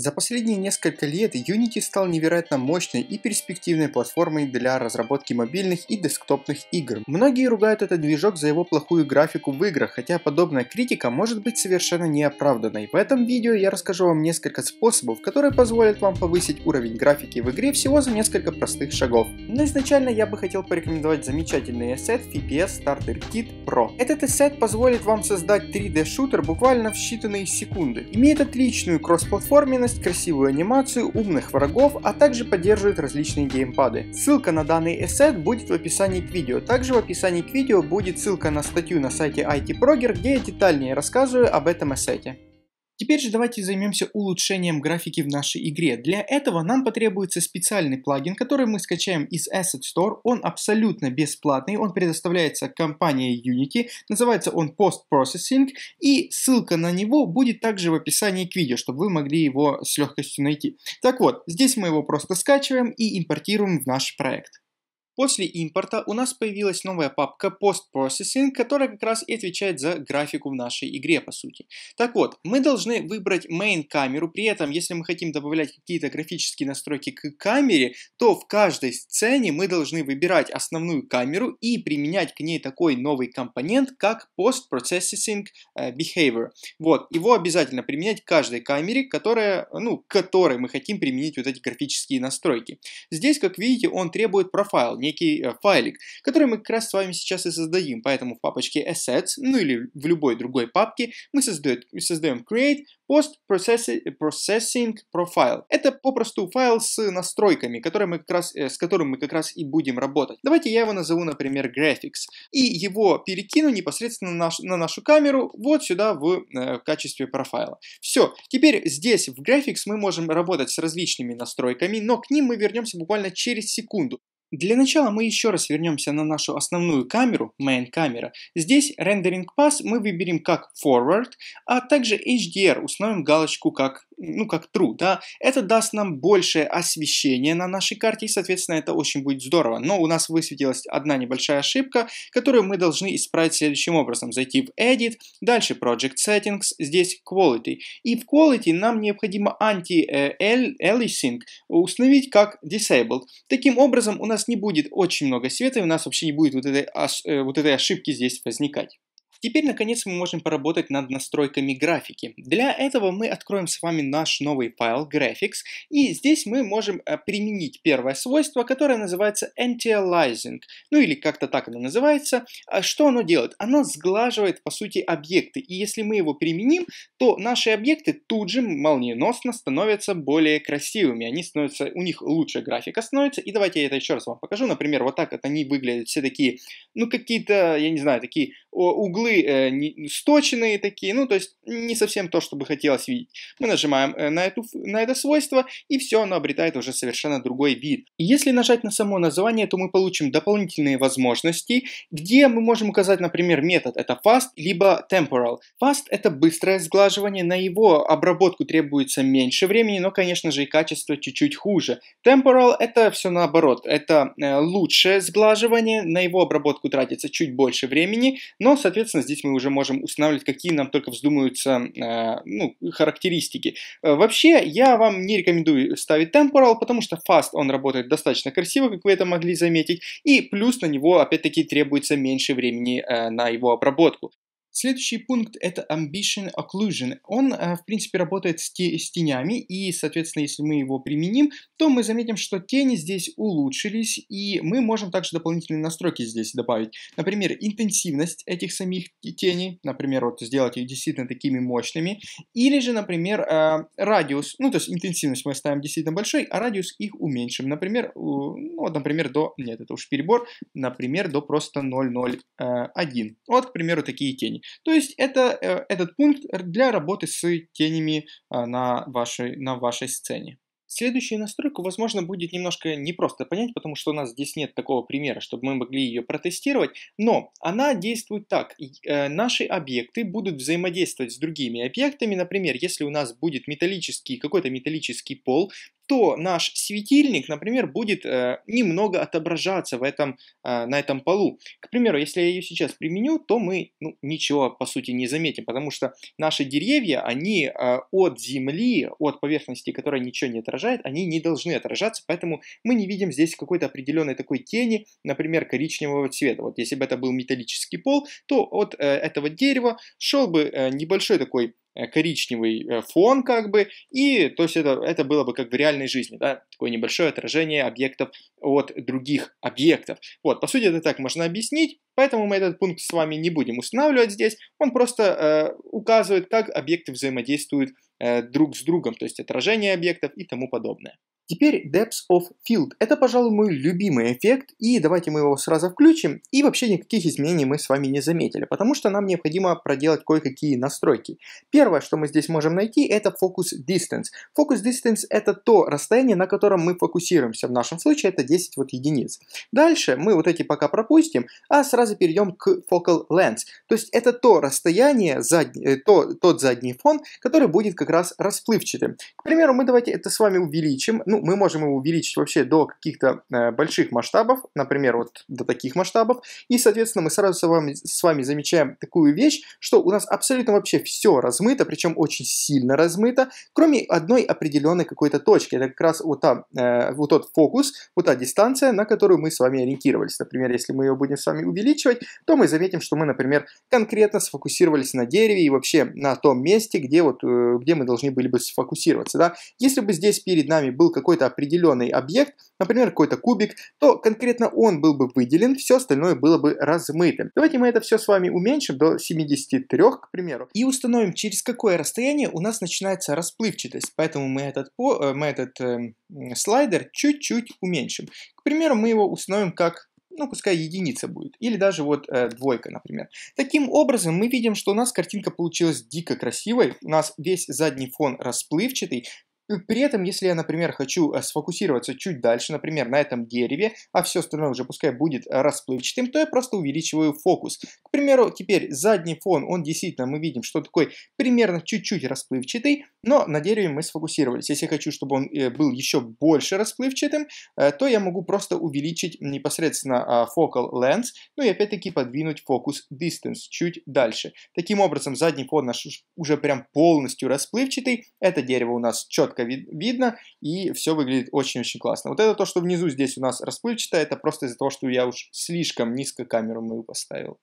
За последние несколько лет Unity стал невероятно мощной и перспективной платформой для разработки мобильных и десктопных игр. Многие ругают этот движок за его плохую графику в играх, хотя подобная критика может быть совершенно неоправданной. В этом видео я расскажу вам несколько способов, которые позволят вам повысить уровень графики в игре всего за несколько простых шагов. Но изначально я бы хотел порекомендовать замечательный ассет FPS Starter Kit Pro. Этот ассет позволит вам создать 3D шутер буквально в считанные секунды. Имеет отличную кроссплатформенность скорость, красивую анимацию, умных врагов, а также поддерживает различные геймпады. Ссылка на данный эссет будет в описании к видео. Также в описании к видео будет ссылка на статью на сайте IT Proger, где я детальнее рассказываю об этом эссете. Теперь же давайте займемся улучшением графики в нашей игре. Для этого нам потребуется специальный плагин, который мы скачаем из Asset Store. Он абсолютно бесплатный, он предоставляется компанией Unity. Называется он Post Processing. И ссылка на него будет также в описании к видео, чтобы вы могли его с легкостью найти. Так вот, здесь мы его просто скачиваем и импортируем в наш проект. После импорта у нас появилась новая папка Post Processing, которая как раз и отвечает за графику в нашей игре, по сути. Так вот, мы должны выбрать main камеру, при этом, если мы хотим добавлять какие-то графические настройки к камере, то в каждой сцене мы должны выбирать основную камеру и применять к ней такой новый компонент, как Post Processing э, Behavior. Вот, его обязательно применять к каждой камере, которая, ну, к которой мы хотим применить вот эти графические настройки. Здесь, как видите, он требует профайл, некий э, файлик, который мы как раз с вами сейчас и создадим. Поэтому в папочке Assets, ну или в любой другой папке, мы создает, создаем Create Post Processing Profile. Это попросту файл с настройками, который мы как раз, э, с которым мы как раз и будем работать. Давайте я его назову, например, Graphics. И его перекину непосредственно на, наш, на нашу камеру вот сюда в, в э, качестве профайла. Все, теперь здесь в Graphics мы можем работать с различными настройками, но к ним мы вернемся буквально через секунду. Для начала мы еще раз вернемся на нашу основную камеру, main камера. Здесь Rendering Pass мы выберем как forward, а также HDR установим галочку как ну, как true, да, это даст нам большее освещение на нашей карте, и, соответственно, это очень будет здорово. Но у нас высветилась одна небольшая ошибка, которую мы должны исправить следующим образом. Зайти в Edit, дальше Project Settings, здесь Quality. И в Quality нам необходимо anti-aliasing установить как Disabled. Таким образом, у нас не будет очень много света, и у нас вообще не будет вот этой, э, вот этой ошибки здесь возникать. Теперь, наконец, мы можем поработать над настройками графики. Для этого мы откроем с вами наш новый файл Graphics, и здесь мы можем э, применить первое свойство, которое называется Anti-aliasing, ну или как-то так оно называется. А что оно делает? Оно сглаживает, по сути, объекты, и если мы его применим, то наши объекты тут же молниеносно становятся более красивыми, они становятся, у них лучше графика становится, и давайте я это еще раз вам покажу, например, вот так вот они выглядят все такие, ну какие-то, я не знаю, такие углы э, сточенные такие, ну, то есть не совсем то, что бы хотелось видеть. Мы нажимаем э, на, эту, на это свойство, и все, оно обретает уже совершенно другой вид. Если нажать на само название, то мы получим дополнительные возможности, где мы можем указать, например, метод, это fast, либо temporal. Fast — это быстрое сглаживание, на его обработку требуется меньше времени, но, конечно же, и качество чуть-чуть хуже. Temporal — это все наоборот, это э, лучшее сглаживание, на его обработку тратится чуть больше времени, но, соответственно, здесь мы уже можем устанавливать, какие нам только вздумаются а, ну, характеристики. Э, вообще, я вам не рекомендую ставить temporal, потому что fast он работает достаточно красиво, как вы это могли заметить, и плюс на него, опять-таки, требуется меньше времени э, на его обработку. Следующий пункт – это Ambition Occlusion. Он, э, в принципе, работает с, те, с тенями, и, соответственно, если мы его применим, то мы заметим, что тени здесь улучшились, и мы можем также дополнительные настройки здесь добавить. Например, интенсивность этих самих теней, например, вот сделать их действительно такими мощными, или же, например, э, радиус, ну, то есть интенсивность мы ставим действительно большой, а радиус их уменьшим, например, ну, вот, например, до, нет, это уж перебор, например, до просто 0,01. Э, вот, к примеру, такие тени. То есть это, э, этот пункт для работы с тенями а, на, вашей, на вашей сцене. Следующую настройку, возможно, будет немножко непросто понять, потому что у нас здесь нет такого примера, чтобы мы могли ее протестировать, но она действует так. Э, наши объекты будут взаимодействовать с другими объектами, например, если у нас будет металлический, какой-то металлический пол, то наш светильник, например, будет э, немного отображаться в этом, э, на этом полу. К примеру, если я ее сейчас применю, то мы ну, ничего, по сути, не заметим, потому что наши деревья, они э, от земли, от поверхности, которая ничего не отражает, они не должны отражаться, поэтому мы не видим здесь какой-то определенной такой тени, например, коричневого цвета. Вот если бы это был металлический пол, то от э, этого дерева шел бы э, небольшой такой Э, коричневый э, фон как бы, и то есть это, это было бы как в реальной жизни, да, такое небольшое отражение объектов от других объектов. Вот, по сути, это так можно объяснить, поэтому мы этот пункт с вами не будем устанавливать здесь, он просто э, указывает, как объекты взаимодействуют э, друг с другом, то есть отражение объектов и тому подобное. Теперь Depth of Field. Это, пожалуй, мой любимый эффект, и давайте мы его сразу включим, и вообще никаких изменений мы с вами не заметили, потому что нам необходимо проделать кое-какие настройки. Первое, что мы здесь можем найти, это Focus Distance. Focus Distance это то расстояние, на котором мы фокусируемся, в нашем случае это 10 вот единиц. Дальше мы вот эти пока пропустим, а сразу перейдем к Focal Length. То есть это то расстояние, задний, э, то, тот задний фон, который будет как раз расплывчатым. К примеру, мы давайте это с вами увеличим, ну ну, мы можем его увеличить вообще до каких-то э, больших масштабов, например, вот до таких масштабов. И, соответственно, мы сразу с вами, с вами замечаем такую вещь, что у нас абсолютно вообще все размыто, причем очень сильно размыто, кроме одной определенной какой-то точки. Это как раз вот, та, э, вот тот фокус, вот та дистанция, на которую мы с вами ориентировались. Например, если мы ее будем с вами увеличивать, то мы заметим, что мы, например, конкретно сфокусировались на дереве и вообще на том месте, где, вот, э, где мы должны были бы сфокусироваться. Да? Если бы здесь перед нами был какой-то какой-то определенный объект, например, какой-то кубик, то конкретно он был бы выделен, все остальное было бы размытым. Давайте мы это все с вами уменьшим до 73, к примеру, и установим, через какое расстояние у нас начинается расплывчатость. Поэтому мы этот, э, мы этот э, слайдер чуть-чуть уменьшим. К примеру, мы его установим как ну, пускай единица будет, или даже вот э, двойка, например. Таким образом, мы видим, что у нас картинка получилась дико красивой, у нас весь задний фон расплывчатый, при этом, если я, например, хочу э, сфокусироваться чуть дальше, например, на этом дереве, а все остальное уже пускай будет э, расплывчатым, то я просто увеличиваю фокус. К примеру, теперь задний фон, он действительно, мы видим, что такой примерно чуть-чуть расплывчатый, но на дереве мы сфокусировались. Если я хочу, чтобы он э, был еще больше расплывчатым, э, то я могу просто увеличить непосредственно а, focal length, ну и опять-таки подвинуть фокус distance чуть дальше. Таким образом, задний фон наш уже прям полностью расплывчатый, это дерево у нас четко вид видно, и все выглядит очень-очень классно. Вот это то, что внизу здесь у нас расплывчатое, это просто из-за того, что я уж слишком низко камеру мою поставил.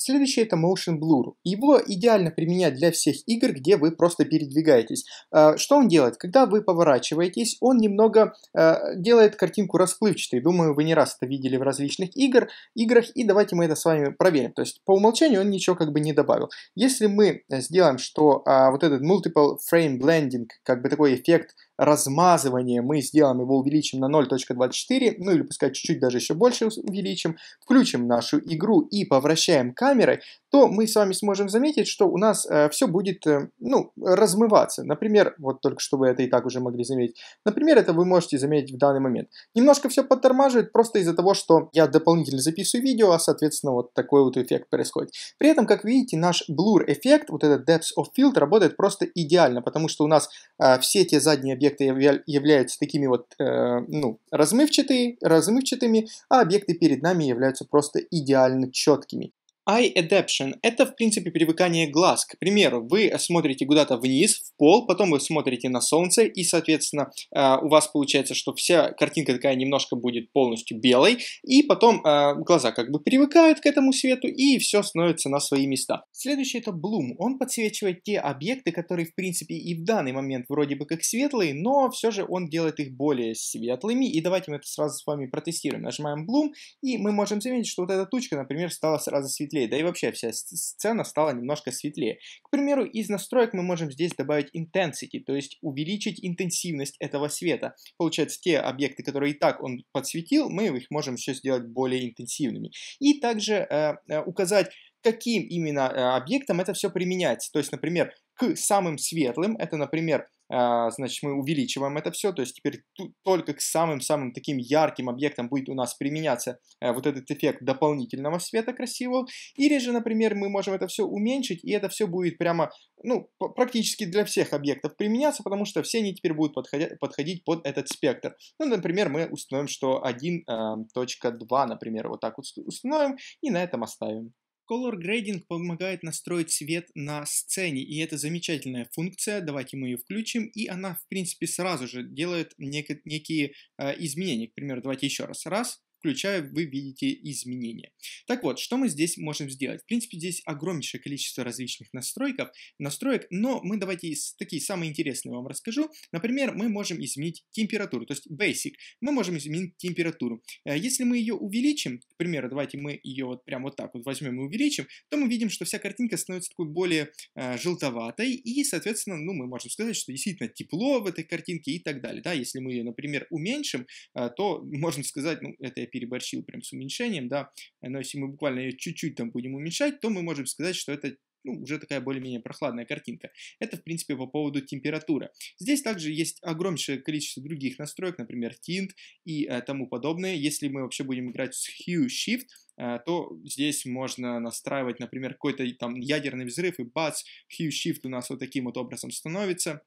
Следующий это Motion Blur. Его идеально применять для всех игр, где вы просто передвигаетесь. А, что он делает? Когда вы поворачиваетесь, он немного а, делает картинку расплывчатой. Думаю, вы не раз это видели в различных игр, играх, и давайте мы это с вами проверим. То есть по умолчанию он ничего как бы не добавил. Если мы э, сделаем, что а, вот этот Multiple Frame Blending, как бы такой эффект, размазывание мы сделаем, его увеличим на 0.24, ну или пускай чуть-чуть даже еще больше увеличим, включим нашу игру и повращаем камерой, то мы с вами сможем заметить, что у нас э, все будет э, ну, размываться. Например, вот только что вы это и так уже могли заметить. Например, это вы можете заметить в данный момент. Немножко все подтормаживает просто из-за того, что я дополнительно записываю видео, а соответственно вот такой вот эффект происходит. При этом, как видите, наш blur эффект, вот этот depth of field работает просто идеально, потому что у нас э, все те задние объекты являются такими вот э, ну, размывчатые, размывчатыми, а объекты перед нами являются просто идеально четкими. Eye adaption – это, в принципе, привыкание глаз. К примеру, вы смотрите куда-то вниз, в пол, потом вы смотрите на солнце, и, соответственно, э, у вас получается, что вся картинка такая немножко будет полностью белой, и потом э, глаза как бы привыкают к этому свету, и все становится на свои места. Следующий – это bloom. Он подсвечивает те объекты, которые, в принципе, и в данный момент вроде бы как светлые, но все же он делает их более светлыми, и давайте мы это сразу с вами протестируем. Нажимаем bloom, и мы можем заметить, что вот эта тучка, например, стала сразу светлее светлее, да и вообще вся сцена стала немножко светлее. К примеру, из настроек мы можем здесь добавить intensity, то есть увеличить интенсивность этого света. Получается, те объекты, которые и так он подсветил, мы их можем еще сделать более интенсивными. И также э, э указать, каким именно э, объектом это все применяется. То есть, например, к самым светлым, это, например, а, значит, мы увеличиваем это все, то есть теперь только к самым-самым таким ярким объектам будет у нас применяться э, вот этот эффект дополнительного света красивого, или же, например, мы можем это все уменьшить, и это все будет прямо, ну, практически для всех объектов применяться, потому что все они теперь будут подходить, подходить под этот спектр. Ну, например, мы установим, что 1.2, эм, например, вот так вот установим, и на этом оставим. Color Grading помогает настроить свет на сцене, и это замечательная функция, давайте мы ее включим, и она, в принципе, сразу же делает нек некие э, изменения. К примеру, давайте еще раз. Раз, включая вы видите изменения. Так вот, что мы здесь можем сделать? В принципе, здесь огромнейшее количество различных настройков, настроек, но мы давайте такие самые интересные вам расскажу. Например, мы можем изменить температуру, то есть basic. Мы можем изменить температуру. Э, если мы ее увеличим, к примеру, давайте мы ее вот прям вот так вот возьмем и увеличим, то мы видим, что вся картинка становится такой более э, желтоватой, и, соответственно, ну, мы можем сказать, что действительно тепло в этой картинке и так далее. Да, если мы ее, например, уменьшим, э, то можем сказать, ну, это переборщил прям с уменьшением, да, но если мы буквально ее чуть-чуть там будем уменьшать, то мы можем сказать, что это ну, уже такая более-менее прохладная картинка. Это, в принципе, по поводу температуры. Здесь также есть огромнейшее количество других настроек, например, тинт и э, тому подобное. Если мы вообще будем играть с Hue Shift, э, то здесь можно настраивать, например, какой-то там ядерный взрыв, и бац, Hue Shift у нас вот таким вот образом становится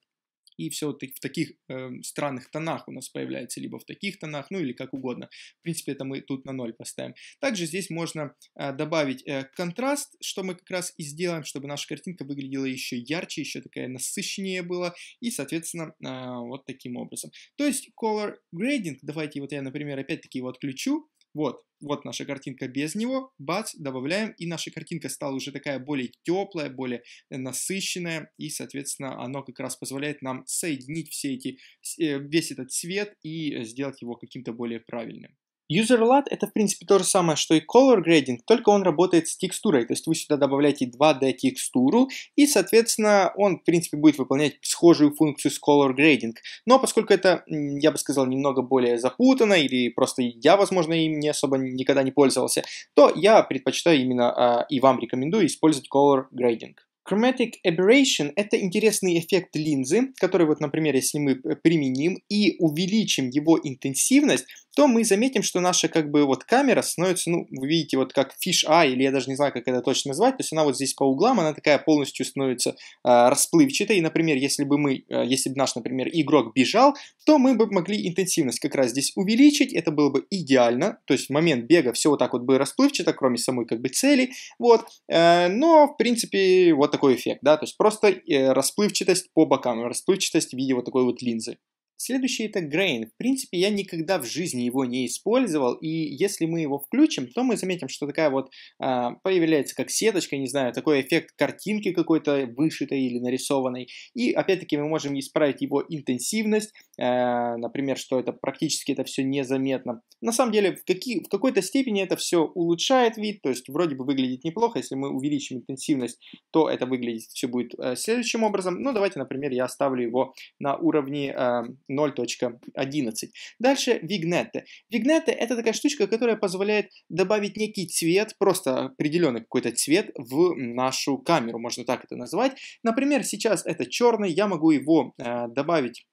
и все вот в таких э, странных тонах у нас появляется, либо в таких тонах, ну или как угодно. В принципе, это мы тут на ноль поставим. Также здесь можно э, добавить э, контраст, что мы как раз и сделаем, чтобы наша картинка выглядела еще ярче, еще такая насыщеннее была, и, соответственно, э, вот таким образом. То есть, color grading, давайте вот я, например, опять-таки его отключу, вот, вот наша картинка без него, бац, добавляем, и наша картинка стала уже такая более теплая, более э, насыщенная, и, соответственно, оно как раз позволяет нам соединить все эти, э, весь этот цвет и э, сделать его каким-то более правильным. User-LUT это в принципе то же самое, что и color grading, только он работает с текстурой, то есть вы сюда добавляете 2D текстуру, и соответственно он в принципе будет выполнять схожую функцию с color grading. Но поскольку это, я бы сказал, немного более запутано, или просто я, возможно, им не особо никогда не пользовался, то я предпочитаю именно а, и вам рекомендую использовать color grading. Chromatic aberration – это интересный эффект линзы, который вот, например, если мы применим и увеличим его интенсивность, то мы заметим, что наша как бы вот камера становится, ну, вы видите, вот как fish eye, или я даже не знаю, как это точно назвать, то есть она вот здесь по углам, она такая полностью становится э, расплывчатой, и, например, если бы мы, э, если бы наш, например, игрок бежал, то мы бы могли интенсивность как раз здесь увеличить, это было бы идеально, то есть в момент бега все вот так вот бы расплывчато, кроме самой как бы цели, вот, э, но, в принципе, вот такой эффект, да, то есть просто э, расплывчатость по бокам, расплывчатость в виде вот такой вот линзы. Следующий это Grain. В принципе, я никогда в жизни его не использовал, и если мы его включим, то мы заметим, что такая вот э, появляется как сеточка, не знаю, такой эффект картинки какой-то вышитой или нарисованной. И опять-таки мы можем исправить его интенсивность, э, например, что это практически это все незаметно. На самом деле, в, в какой-то степени это все улучшает вид, то есть вроде бы выглядит неплохо, если мы увеличим интенсивность, то это выглядит все будет э, следующим образом. Ну, давайте, например, я оставлю его на уровне... Э, 0.11. Дальше вигнетте. Вигнетте это такая штучка, которая позволяет добавить некий цвет, просто определенный какой-то цвет в нашу камеру, можно так это назвать. Например, сейчас это черный, я могу его э, добавить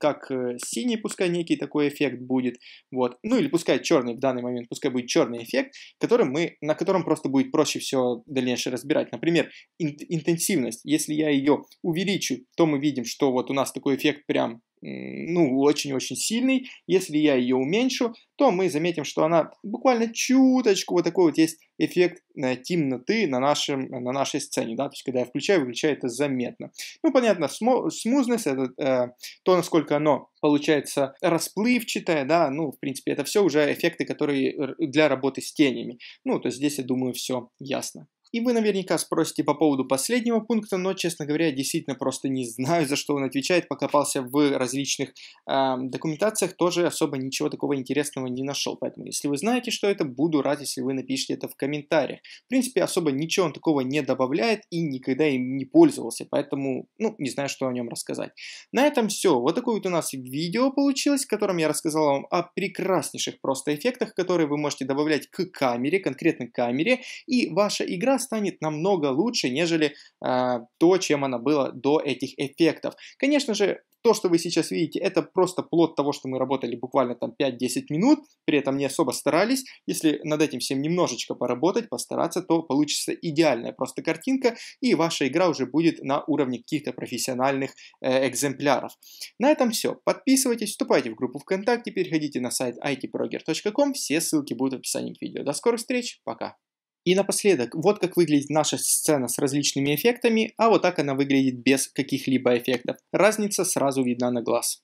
как э, синий, пускай некий такой эффект будет, вот, ну или пускай черный в данный момент, пускай будет черный эффект, которым мы, на котором просто будет проще все дальнейшее разбирать. Например, ин интенсивность, если я ее увеличу, то мы видим, что вот у нас такой эффект прям ну, очень-очень сильный. Если я ее уменьшу, то мы заметим, что она буквально чуточку, вот такой вот есть эффект э, темноты на, нашем, э, на нашей сцене, да, то есть когда я включаю, выключаю, это заметно. Ну, понятно, смузность, это э, то, насколько оно получается расплывчатое, да, ну, в принципе, это все уже эффекты, которые для работы с тенями. Ну, то есть здесь, я думаю, все ясно. И вы наверняка спросите по поводу последнего пункта, но, честно говоря, я действительно просто не знаю, за что он отвечает. Покопался в различных э, документациях, тоже особо ничего такого интересного не нашел. Поэтому, если вы знаете, что это, буду рад, если вы напишите это в комментариях. В принципе, особо ничего он такого не добавляет и никогда им не пользовался, поэтому, ну, не знаю, что о нем рассказать. На этом все. Вот такое вот у нас видео получилось, в котором я рассказал вам о прекраснейших просто эффектах, которые вы можете добавлять к камере, конкретно к камере, и ваша игра станет намного лучше, нежели э, то, чем она была до этих эффектов. Конечно же, то, что вы сейчас видите, это просто плод того, что мы работали буквально там 5-10 минут, при этом не особо старались. Если над этим всем немножечко поработать, постараться, то получится идеальная просто картинка, и ваша игра уже будет на уровне каких-то профессиональных э, экземпляров. На этом все. Подписывайтесь, вступайте в группу ВКонтакте, переходите на сайт itproger.com, все ссылки будут в описании к видео. До скорых встреч, пока! И напоследок, вот как выглядит наша сцена с различными эффектами, а вот так она выглядит без каких-либо эффектов. Разница сразу видна на глаз.